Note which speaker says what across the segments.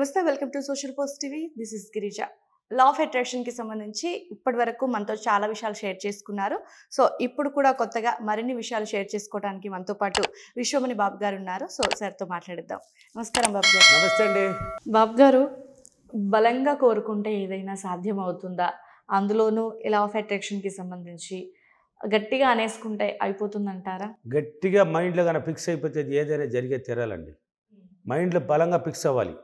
Speaker 1: నమస్తే welcome to social post TV this is Girija law of అట్రాక్షన్కి సంబంధించి ఇప్పటి వరకు మనతో చాలా విషయాలు షేర్ చేసుకున్నారు సో ఇప్పుడు కూడా కొత్తగా మరిన్ని విషయాలు షేర్ చేసుకోవడానికి మనతో పాటు విశ్వమణి బాబు గారు ఉన్నారు సో సార్తో మాట్లాడిద్దాం నమస్కారం బాబు గారు నమస్తే అండి బాబు గారు బలంగా కోరుకుంటే ఏదైనా సాధ్యం అవుతుందా అందులోనూ లా ఆఫ్ అట్రాక్షన్కి సంబంధించి గట్టిగా అనేసుకుంటే అయిపోతుందంటారా గట్టిగా మైండ్లో కానీ ఫిక్స్ అయిపోతే ఏదైనా జరిగే తెరాలండి మైండ్లో బలంగా ఫిక్స్ అవ్వాలి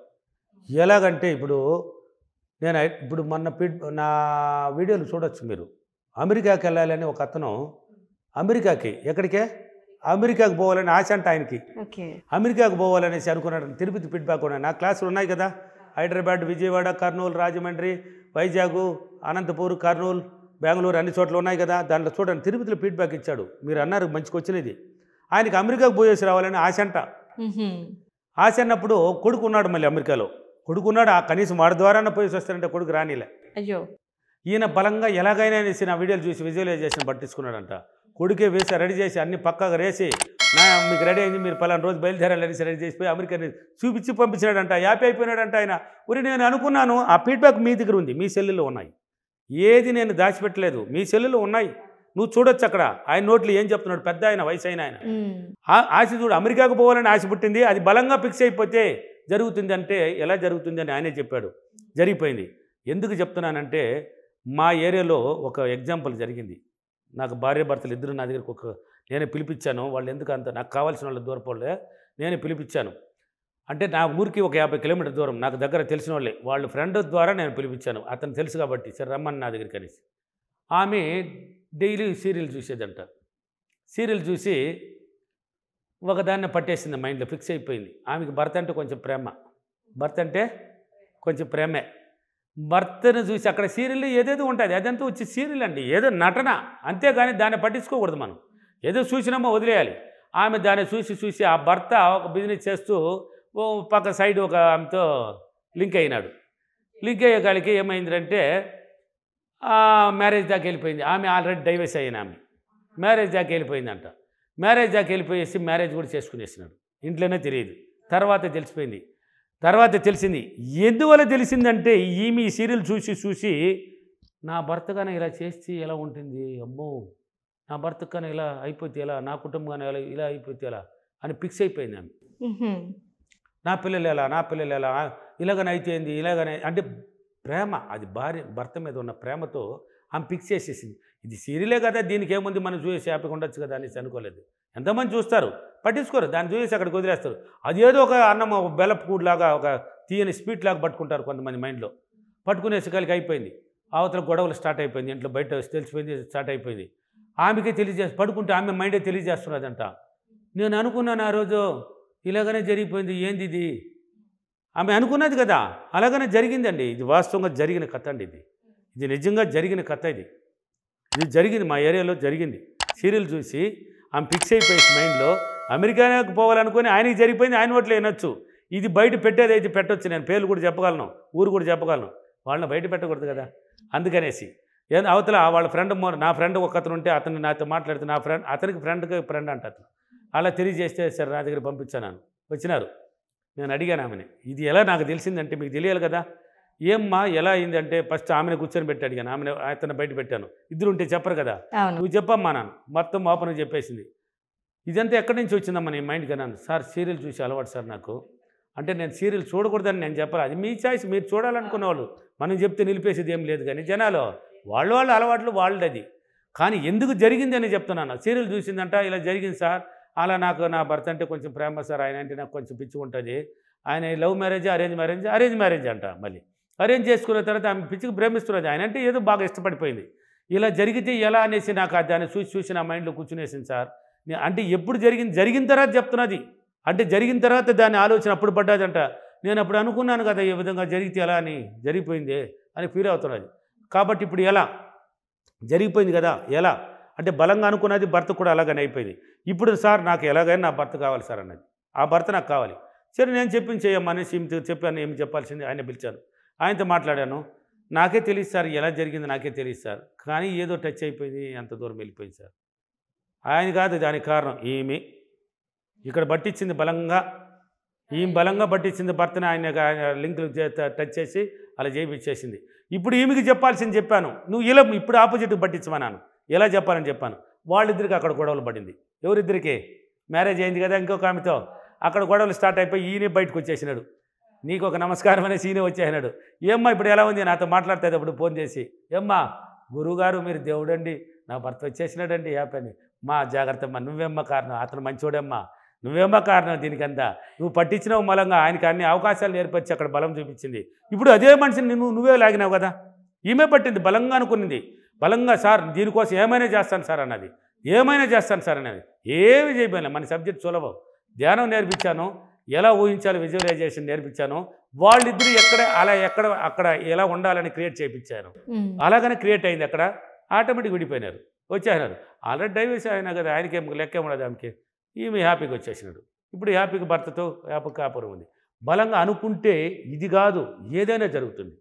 Speaker 1: ఎలాగంటే ఇప్పుడు నేను ఇప్పుడు మొన్న నా వీడియోలు చూడొచ్చు మీరు అమెరికాకి వెళ్ళాలని ఒక అతను అమెరికాకి ఎక్కడికే అమెరికాకు పోవాలని ఆశ అంట ఆయనకి అమెరికాకు పోవాలనేసి అనుకున్నాడు తిరుపతి ఫీడ్బ్యాక్ ఉన్నాయి నా క్లాసులు ఉన్నాయి కదా హైదరాబాద్ విజయవాడ కర్నూలు రాజమండ్రి వైజాగ్ అనంతపూర్ కర్నూలు బెంగళూరు అన్ని చోట్ల ఉన్నాయి కదా దాంట్లో చూడండి తిరుపతిలో ఫీడ్బ్యాక్ ఇచ్చాడు మీరు అన్నారు మంచికి వచ్చినది ఆయనకి అమెరికాకు పోయేసి రావాలని ఆశ అంట ఆశ అన్నప్పుడు కొడుకున్నాడు మళ్ళీ అమెరికాలో కొడుకున్నాడు ఆ కనీసం వాడి ద్వారా పోయి వస్తారంటే కొడుకు రానిలే అయ్యో ఈయన బలంగా ఎలాగైనా అనేసి నా వీడియోలు చూసి విజువలైజేషన్ పట్టించుకున్నాడంట కొడుకే వేసి రెడీ చేసి అన్ని పక్కగా వేసి నా మీకు రెడీ అయింది మీరు పలానా రోజు అనేసి రెడీ చేసిపోయి అమెరికా చూపించి పంపించినాడంట యాపీ అయిపోయినాడంట ఆయన ఉరి నేను అనుకున్నాను ఆ ఫీడ్బ్యాక్ మీ దగ్గర ఉంది మీ సెల్లులో ఉన్నాయి ఏది నేను దాచిపెట్టలేదు మీ సెల్లులో ఉన్నాయి నువ్వు చూడొచ్చు అక్కడ ఆయన నోట్లు ఏం చెప్తున్నాడు పెద్ద ఆయన వయసు అయిన ఆయన ఆశ చూడు అమెరికాకు పోవాలని ఆశ పుట్టింది అది బలంగా ఫిక్స్ అయిపోతే జరుగుతుంది అంటే ఎలా జరుగుతుంది అని ఆయనే చెప్పాడు జరిగిపోయింది ఎందుకు చెప్తున్నానంటే మా ఏరియాలో ఒక ఎగ్జాంపుల్ జరిగింది నాకు భార్య భర్తలు ఇద్దరు నా దగ్గరకు ఒక నేనే పిలిపించాను వాళ్ళు ఎందుకు అంత నాకు కావాల్సిన వాళ్ళు దూరపోలే నేనే పిలిపించాను అంటే నా ఊరికి ఒక యాభై కిలోమీటర్ దూరం నాకు దగ్గర తెలిసిన వాళ్ళే వాళ్ళ ఫ్రెండ్ ద్వారా నేను పిలిపించాను అతను తెలుసు కాబట్టి సరే రమ్మని నా దగ్గరికి అనేసి ఆమె డైలీ సీరియల్ చూసేదంట సీరియల్ చూసి ఒకదాన్ని పట్టేసింది మైండ్లో ఫిక్స్ అయిపోయింది ఆమెకి భర్త అంటే కొంచెం ప్రేమ భర్త అంటే కొంచెం ప్రేమే భర్తను చూసి అక్కడ సీరియల్ ఏదేదో ఉంటుంది అదంతా వచ్చి సీరియల్ అండి ఏదో నటన అంతేగాని దాన్ని పట్టించుకోకూడదు మనం ఏదో చూసినామో వదిలేయాలి ఆమె దాన్ని చూసి చూసి ఆ భర్త ఒక బిజినెస్ చేస్తూ ఓ పక్క సైడ్ ఒక ఆమెతో లింక్ అయినాడు లింక్ అయ్యే కాడికి ఏమైందంటే మ్యారేజ్ దాకా వెళ్ళిపోయింది ఆమె ఆల్రెడీ డైవర్స్ అయిన ఆమె మ్యారేజ్ దాకా వెళ్ళిపోయిందంట మ్యారేజ్ దాకా వెళ్ళిపోయేసి మ్యారేజ్ కూడా చేసుకునేసినాడు ఇంట్లోనే తెలియదు తర్వాత తెలిసిపోయింది తర్వాత తెలిసింది ఎందువల్ల తెలిసిందంటే ఈమె ఈ సీరియల్ చూసి చూసి నా భర్త కానీ ఇలా చేస్తే ఎలా ఉంటుంది అమ్మో నా భర్త కానీ ఇలా అయిపోతే ఎలా నా కుటుంబంగానే ఎలా ఇలా అయిపోతే ఎలా అని ఫిక్స్ అయిపోయింది ఆమె నా పిల్లలు ఎలా నా పిల్లలు ఎలా ఇలాగనే అయిపోయింది ఇలాగనే అంటే ప్రేమ అది భార్య భర్త మీద ఉన్న ప్రేమతో ఆమె పిక్స్ చేసేసింది ఇది సీరియలే కదా దీనికి ఏముంది మనం చూసి హ్యాపీగా ఉండొచ్చు కదా అనేసి అనుకోలేదు ఎంతమంది చూస్తారు పట్టించుకోరు దాన్ని చూసి అక్కడికి వదిలేస్తారు అదేదో ఒక అన్నం ఒక లాగా ఒక తీయని స్పీడ్ లాగా పట్టుకుంటారు కొంతమంది మైండ్లో పట్టుకునేసి కలిగి అయిపోయింది అవతల గొడవలు స్టార్ట్ అయిపోయింది ఇంట్లో బయట తెలిసిపోయింది స్టార్ట్ అయిపోయింది ఆమెకే తెలియజేసి పడుకుంటే ఆమె మైండే తెలియజేస్తున్నదంట నేను అనుకున్నాను ఆ రోజు ఇలాగనే జరిగిపోయింది ఏంది ఇది ఆమె అనుకున్నది కదా అలాగనే జరిగిందండి ఇది వాస్తవంగా జరిగిన కథ అండి ఇది ఇది నిజంగా జరిగిన కథ ఇది ఇది జరిగింది మా ఏరియాలో జరిగింది సీరియల్ చూసి ఆమె ఫిక్స్ అయిపోయి మైండ్లో అమెరికాకి పోవాలనుకుని ఆయనకి జరిగిపోయింది ఆయన ఓట్లు వినొచ్చు ఇది బయట పెట్టేది అయితే పెట్టొచ్చు నేను పేర్లు కూడా చెప్పగలను ఊరు కూడా చెప్పగలను వాళ్ళని బయట పెట్టకూడదు కదా అందుకనేసి ఏదో అవతల వాళ్ళ ఫ్రెండ్ నా ఫ్రెండ్ ఒక అతను ఉంటే అతను నాతో మాట్లాడితే నా ఫ్రెండ్ అతనికి ఫ్రెండ్కి ఫ్రెండ్ అంట అతను అలా తెలియజేస్తే సరే నా దగ్గర పంపించాను వచ్చినారు నేను అడిగాను ఆమెని ఇది ఎలా నాకు తెలిసిందంటే మీకు తెలియాలి కదా ఏమ్మా ఎలా అయింది అంటే ఫస్ట్ ఆమెను కూర్చొని పెట్టాడు కానీ ఆమెను అతను బయట పెట్టాను ఇద్దరు ఉంటే చెప్పరు కదా నువ్వు చెప్పమ్మా నాన్న మొత్తం మోపన చెప్పేసింది ఇదంతా ఎక్కడి నుంచి వచ్చిందమ్మా నీ మైండ్కి అన్నాను సార్ సీరియల్ చూసి అలవాటు సార్ నాకు అంటే నేను సీరియల్ చూడకూడదని నేను చెప్పాలి అది మీ చాయిస్ మీరు చూడాలనుకున్న వాళ్ళు మనం చెప్తే నిలిపేసేది ఏం లేదు కానీ జనాలు వాళ్ళ వాళ్ళ అలవాట్లు వాళ్ళది కానీ ఎందుకు జరిగింది అని చెప్తున్నాను సీరియల్ చూసిందంట ఇలా జరిగింది సార్ అలా నాకు నా భర్త అంటే కొంచెం ప్రేమ సార్ ఆయన అంటే నాకు కొంచెం పిచ్చి ఉంటుంది ఆయన love marriage arrange marriage arrange marriage అంట మళ్ళీ అరేంజ్ చేసుకున్న తర్వాత ఆమె పిచ్చికి ప్రేమిస్తున్నది ఆయన అంటే ఏదో బాగా ఇష్టపడిపోయింది ఇలా జరిగితే ఎలా అనేసి నాకు దాన్ని చూసి చూసి నా మైండ్లో కూర్చునేసింది సార్ అంటే ఎప్పుడు జరిగింది జరిగిన తర్వాత చెప్తున్నది అంటే జరిగిన తర్వాత దాని ఆలోచన అప్పుడు అంట నేను అప్పుడు అనుకున్నాను కదా ఈ విధంగా జరిగితే ఎలా అని జరిగిపోయిందే అని ఫీల్ అవుతున్నది కాబట్టి ఇప్పుడు ఎలా జరిగిపోయింది కదా ఎలా అంటే బలంగా అనుకున్నది భర్త కూడా అలాగని అయిపోయింది ఇప్పుడు సార్ నాకు ఎలాగైనా నా భర్త కావాలి సార్ అన్నది ఆ భర్త నాకు కావాలి సరే నేను చెప్పింది అనేసి చెప్పాను ఏమి చెప్పాల్సింది ఆయన పిలిచాను ఆయనతో మాట్లాడాను నాకే తెలియదు సార్ ఎలా జరిగింది నాకే తెలియదు సార్ కానీ ఏదో టచ్ అయిపోయింది అంత దూరం వెళ్ళిపోయింది సార్ ఆయన కాదు దానికి కారణం ఈమె ఇక్కడ పట్టించింది బలంగా ఈమె బలంగా పట్టించింది భర్తని ఆయన లింకులు టచ్ చేసి అలా చేయించేసింది ఇప్పుడు ఈమెకి చెప్పాల్సింది చెప్పాను నువ్వు ఇలా ఇప్పుడు ఆపోజిట్ పట్టించమన్నాను ఎలా చెప్పాలని చెప్పాను వాళ్ళిద్దరికి అక్కడ గొడవలు పడింది ఎవరిద్దరికి మ్యారేజ్ అయింది కదా ఇంకొక ఆమెతో అక్కడ గొడవలు స్టార్ట్ అయిపోయి ఈయనే బయటకు వచ్చేసినాడు నీకు ఒక నమస్కారం అనే సీనే వచ్చేసినాడు ఏమ్మా ఇప్పుడు ఎలా ఉంది నాతో మాట్లాడుతుంది అప్పుడు ఫోన్ చేసి ఏమ్మా గురువుగారు మీరు దేవుడండి నా భర్త వచ్చేసినాడండి యాపని మా జాగ్రత్తమ్మా నువ్వేమ్మ కారణం అతను మంచోడమ్మా నువ్వేమ్మా కారణం దీనికంతా నువ్వు పట్టించినవు మూలంగా ఆయనకి అన్ని అవకాశాలు నేర్పరిచి అక్కడ బలం చూపించింది ఇప్పుడు అదే మనిషిని నువ్వు నువ్వే లాగినావు కదా ఈమె పట్టింది బలంగా అనుకున్నది బలంగా సార్ దీనికోసం ఏమైనా చేస్తాను సార్ అన్నది ఏమైనా చేస్తాను సార్ అన్నది ఏమి చేయబోలే మన సబ్జెక్ట్ సులభం ధ్యానం నేర్పించాను ఎలా ఊహించాలి విజువలైజేషన్ నేర్పించాను వాళ్ళిద్దరు ఎక్కడ అలా ఎక్కడ అక్కడ ఎలా ఉండాలని క్రియేట్ చేయించాను అలాగనే క్రియేట్ అయింది అక్కడ ఆటోమేటిక్ విడిపోయినారు వచ్చేసినారు ఆల్రెడీ డైవర్స్ అయినా కదా ఆయనకి లెక్క ఉండదు ఆమెకి ఈమె హ్యాపీగా వచ్చేసినాడు ఇప్పుడు హ్యాపీగా భర్తతో హ్యాపీ కాపురం ఉంది బలంగా అనుకుంటే ఇది కాదు ఏదైనా జరుగుతుంది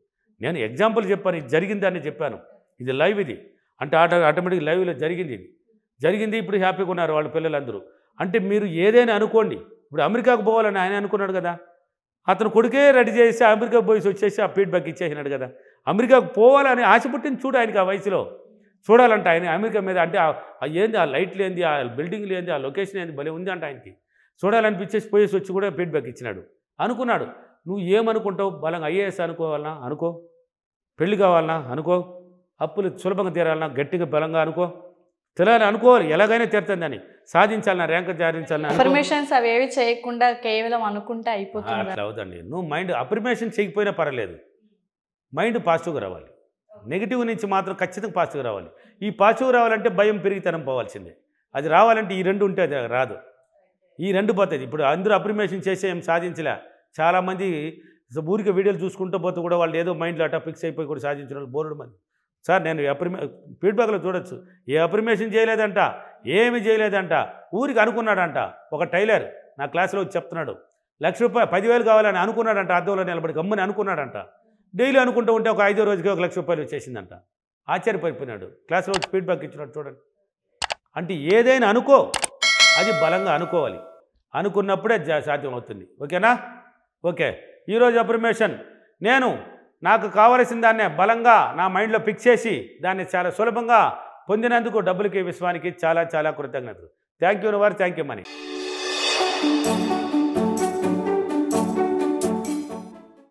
Speaker 1: నేను ఎగ్జాంపుల్ చెప్పాను ఇది జరిగిందని చెప్పాను ఇది లైవ్ ఇది అంటే ఆటో ఆటోమేటిక్ లైవ్లో జరిగింది ఇది జరిగింది ఇప్పుడు హ్యాపీగా ఉన్నారు వాళ్ళ పిల్లలందరూ అంటే మీరు ఏదైనా అనుకోండి ఇప్పుడు అమెరికాకు పోవాలని ఆయన అనుకున్నాడు కదా అతను కొడుకే రెడీ చేసి అమెరికా పోయి వచ్చేసి ఆ ఫీడ్బ్యాక్ ఇచ్చేసినాడు కదా అమెరికాకు పోవాలని ఆశ పుట్టింది చూడు ఆయనకి ఆ వయసులో చూడాలంట ఆయన అమెరికా మీద అంటే ఏంది ఆ లైట్లు ఏంది ఆ బిల్డింగ్లు ఏంది ఆ లొకేషన్ ఏంది భలే ఉంది అంట ఆయనకి చూడాలనిపించేసి పోయేసి వచ్చి కూడా ఫీడ్బ్యాక్ ఇచ్చినాడు అనుకున్నాడు నువ్వు ఏమనుకుంటావు బలంగా ఐఏఎస్ అనుకోవాలనా అనుకో పెళ్లి కావాలనా అనుకో అప్పులు సులభంగా తీరాలన్నా గట్టిగా బలంగా అనుకో తెలియాలి అనుకోవాలి ఎలాగైనా తీరుతుందని సాధించాలి నా ర్యాంక్ సాధించాలని అఫర్మేషన్స్ అవి ఏవి చేయకుండా కేవలం అనుకుంటే అయిపోతుంది అట్లా అవుదండి నువ్వు మైండ్ అఫర్మేషన్ చేయకపోయినా పర్వాలేదు మైండ్ పాజిటివ్గా రావాలి నెగిటివ్ నుంచి మాత్రం ఖచ్చితంగా పాజిటివ్గా రావాలి ఈ పాజిటివ్ రావాలంటే భయం పెరిగితనం పోవాల్సిందే అది రావాలంటే ఈ రెండు ఉంటే అది రాదు ఈ రెండు పోతుంది ఇప్పుడు అందరూ అప్రిమేషన్ చేసే ఏం సాధించలే చాలామంది ఊరికే వీడియోలు చూసుకుంటూ పోతే కూడా వాళ్ళు ఏదో మైండ్లో అటా ఫిక్స్ అయిపోయి కూడా సాధించిన వాళ్ళు బోర్డు మంది సార్ నేను అప్రిమే ఫీడ్బ్యాక్లో చూడొచ్చు ఏ అప్రిమేషన్ చేయలేదంట ఏమి చేయలేదంట ఊరికి అనుకున్నాడంట ఒక టైలర్ నా క్లాసులో చెప్తున్నాడు లక్ష రూపాయలు పదివేలు కావాలని అనుకున్నాడంట అర్థంలో నిలబడి గమ్మని అనుకున్నాడంట డైలీ అనుకుంటూ ఉంటే ఒక ఐదో రోజుకి ఒక లక్ష రూపాయలు వచ్చేసిందంట ఆశ్చర్యపడిపోయినాడు క్లాసులో ఫీడ్బ్యాక్ ఇచ్చినాడు చూడండి అంటే ఏదైనా అనుకో అది బలంగా అనుకోవాలి అనుకున్నప్పుడే సాధ్యం అవుతుంది ఓకేనా ఓకే ఈరోజు అప్రిమేషన్ నేను నాకు కావలసిన దాన్నే బలంగా నా మైండ్లో ఫిక్స్ చేసి దాన్ని చాలా సులభంగా పొందినందుకు డబ్బులకి విశ్వానికి చాలా చాలా కృతజ్ఞతలు thank you your thank you money